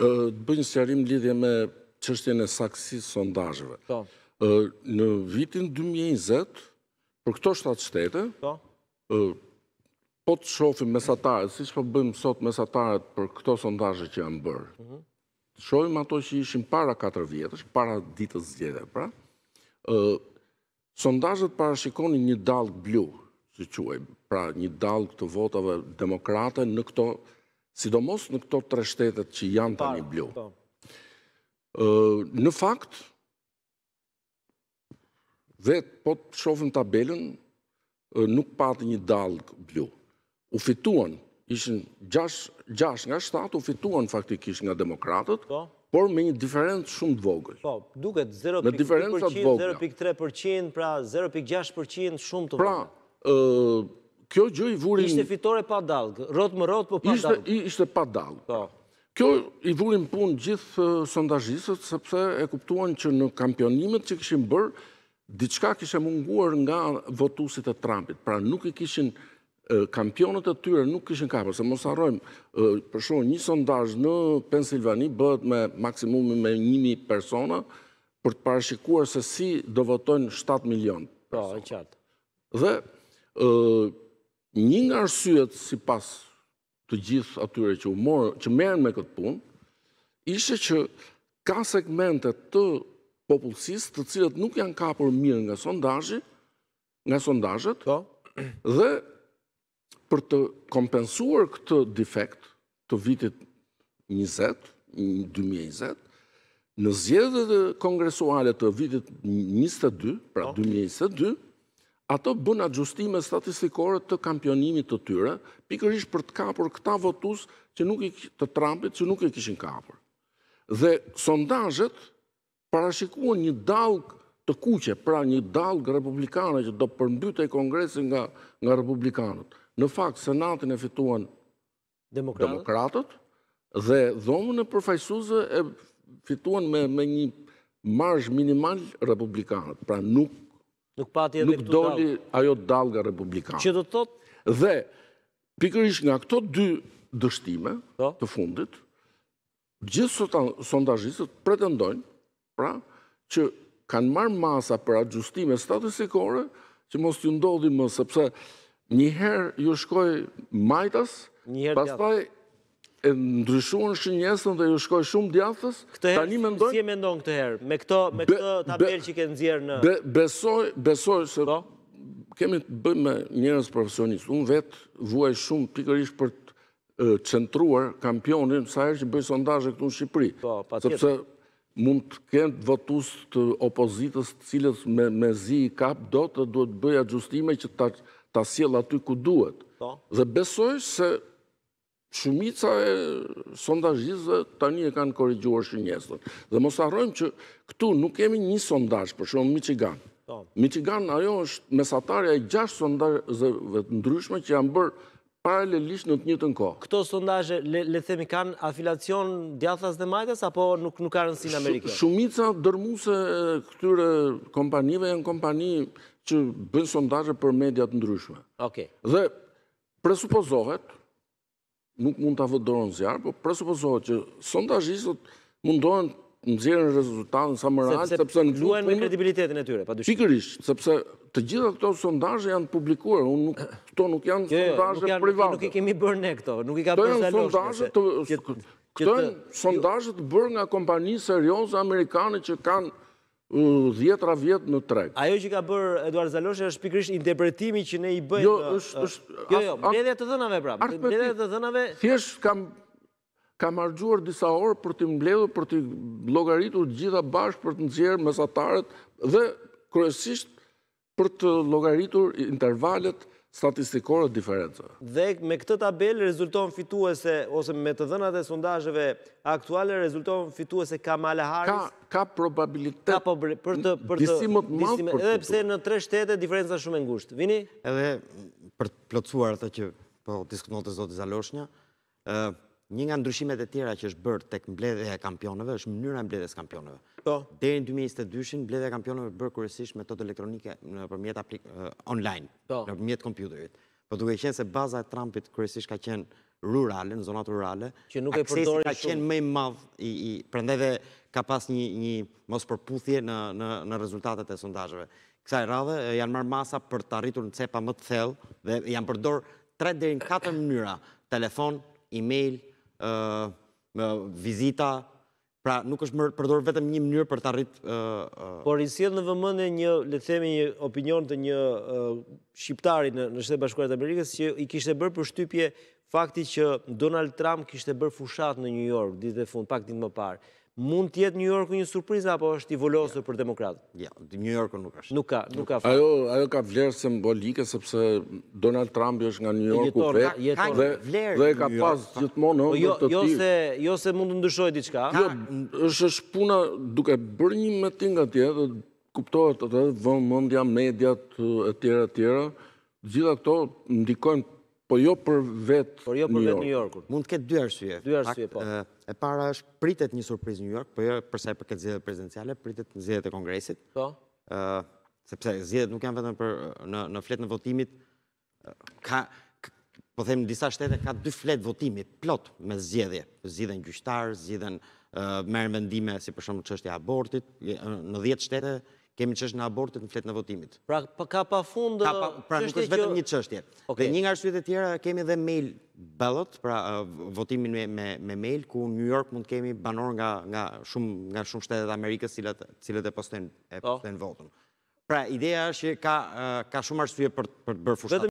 të bëjnë sëjarim lidhje me qështjene në saksi sondajëve. Po. Në vitin 2020, për këto shtatë shtete, po, po të shofim mesatarët, si që po bëjmë sot mesatarët për këto sondajë që janë bërë, mhm. të shofim ato që ishim para 4 vjetës, para ditës zgjede, pra, sondajët para një dalë blu, si quaj, pra një dalë këtë votave demokrate në këto shtetë, sidomos në këto tre shtetet që janë të një blu. Po. Në fakt, vetë po të shofën tabelën, nuk patë një dalgë blu. U fituan, ishën 6 nga 7, u fituan faktikisht nga demokratët, po. por me një diferencë shumë të vogël. Po, duket 0.3%, pra 0.6% shumë të vogël. Pra, kjo gjë i vurin... Ishte fitore pa dalgë, rotë më rotë, po pa dalgë. Ishte pa dalgë. Po. Kjo i vurin punë gjithë sondajisët, sepse e kuptuan që në kampionimet që këshim bërë, diçka këshë munguar nga votusit e Trumpit. Pra nuk i këshin kampionet e tyre, nuk këshin kapër, se mos arrojmë, për shumë, një sondaj në Pensilvani bëhet me maksimumi me njimi persona për të parashikuar se si do votojnë 7 milion. Pra, e qatë. Dhe një nga arsyet si pas të gjithë atyre që merën me këtë punë, ishe që ka segmentet të popullësis të cilët nuk janë kapur mirë nga sondajët, po. dhe për të kompensuar këtë defekt të vitit 20, 2020, Në zjedhët kongresuale të vitit 22, pra ato bëna gjustime statistikore të kampionimit të tyre, pikërish për të kapur këta votus të Trumpit që nuk e kishin kapur. Dhe sondajët parashikua një dalg të kuqe, pra një dalg republikane që do përmbyte i kongresin nga republikanët. Në fakt, senatin e fituan demokratët, dhe dhomën e përfajsuzë e fituan me një marsh minimal republikanët, pra nuk Nuk pati edhe këtu dalë. Nuk doli ajo dalë nga republikanë. Që do të thotë? Dhe, pikërish nga këto dy dështime po. të fundit, gjithë sondajisët pretendojnë, pra, që kanë marë masa për ajustime statisikore, që mos të ndodhi më, sepse njëherë ju shkoj majtas, pas taj e ndryshuan shë njësën dhe ju shkoj shumë djathës, tani një mendojnë... Këtë herë, si e mendojnë këtë herë, me këto tabel që kënë zjerë në... Besoj, besoj, se kemi të bëjmë me njërës profesionistë. Unë vetë vuaj shumë pikërish për të centruar kampionin, sa herë që bëjë sondajë këtu në Shqipëri. Po, pa Mund të kënë të votus të opozitës të cilës me zi i kap, do të duhet të ajustime që ta asjela aty ku duhet. Po. Dhe besoj se Shumica e sondajizve tani e kanë korigjuar shë Dhe mos arrojmë që këtu nuk kemi një sondaj, për shumë Michigan. Po. Michigan ajo është mesatarja e gjasht sondajzëve të ndryshme që janë bërë paralelisht në të një të nko. Këto sondajë, le themi, kanë afilacion djathas dhe majtas, apo nuk ka nësi në Amerikë? Shumica dërmu se këtyre kompanive e në kompani që bënë sondajë për mediat ndryshme. Dhe presupozohet, nuk mund po të avët dorën zjarë, por presupozohet që sondajistët mundohen në zjerën rezultatën sa më rajtë, sepse në luen me kredibilitetin e tyre, pa Pikërish, sepse të gjitha këto sondajë janë publikuar, këto nuk janë sondajë private. Nuk i kemi bërë ne këto, nuk i ka bërë zaloshë. Këto janë sondajët bërë nga kompani serioze amerikane që kanë dhjetra vjetë në trajtë. Ajo që ka bërë Eduard Zalosha është pikrish interpretimi që ne i bëjnë. Jo, është... Jo, jo, mdedhe të dhënave pra. Mbledhja të dhënave... Thjesht kam argjuar disa orë për të mbledhë, për të logaritur gjitha bashkë për të nëzjerë mesatarët dhe kërësisht për të logaritur intervalet statistikore të diferenca. Dhe me këtë tabel rezulton fituese, ose me të dhenat e sondajëve aktuale, rezulton fituese ka Harris? ka probabilitet, ka po për të, për të, për të, për të, të, edhe pse në tre shtete, diferenca shumë e ngusht. Vini? Edhe, për të plocuar të që, po diskutnotë të zotë Zaloshnja, një nga ndryshimet e tjera që është bërë tek mbledhe e kampionëve, është mënyra e mbledhes kampionëve. Po. Deri në 2022 mbledhe e kampionëve bërë kërësisht me tëtë elektronike në përmjet online, po. në përmjet kompjuterit. Po duke qenë se baza e Trumpit kërësisht ka qenë rurale, në zonat rurale, që nuk e ka qenë shumë. më i madh i, dhe ka pas një një mos përputhje në në në rezultatet e sondazheve. Kësaj radhe janë marrë masa për të arritur në cepa më të thellë dhe janë përdor 3 deri në 4 mënyra: telefon, email, vizita, pra nuk është më përdorë vetëm një mënyrë për të arritë... Por i siet në vëmëne një, le themi një opinion të një shqiptari në shtetë bashkuarit Amerikës, që i kishtë e bërë për shtypje fakti që Donald Trump kishtë e bërë fushat në New York, ditë e fund, pak ditë më parë mund të jetë New Yorku një surpriz apo është i volosur për demokratët? Ja, New Yorku nuk është. Nuk ka, nuk ka. Ajo ajo ka vlerë simbolike sepse Donald Trump është nga New Yorku i vet. Ka një vlerë. Do e ka pas gjithmonë në po jo, të tij. Jo, jo se jo se mund të ndryshojë diçka. Jo, është është puna duke bërë një nga tjetë, dhe kuptohet atë vëmendja mediat etj etj. gjitha këto ndikojnë Po jo për vetë New York. Po jo për vetë New York. Mund të ketë dy arsye. Dy arsye, po. Eh, e para është pritet një surpriz New York, po jo përsa e për ketë zhjetët prezidenciale, pritet në zhjetët e kongresit. Po. Eh, sepse zhjetët nuk janë vetëm për në fletë në votimit, eh, ka, po themë në disa shtete, ka dy fletë votimit, plot me zhjetët. Zhjetën gjyqtarë, zhjetën merën vendime, si për shumë në e abortit, në dhjetë shtete, kemi qështë në abortit në fletë në votimit. Pra, ka pa fundë... Uh, pra, nuk është vetëm një qështje. Dhe një nga rështë të tjera, kemi dhe mail ballot, pra uh, votimin me mail, ku New York mund kemi banor nga shumë shtetet Amerikës cilët e postojnë po. votën. Pra, ideja është që ka uh, shumë arsuje për të bërë fushatë.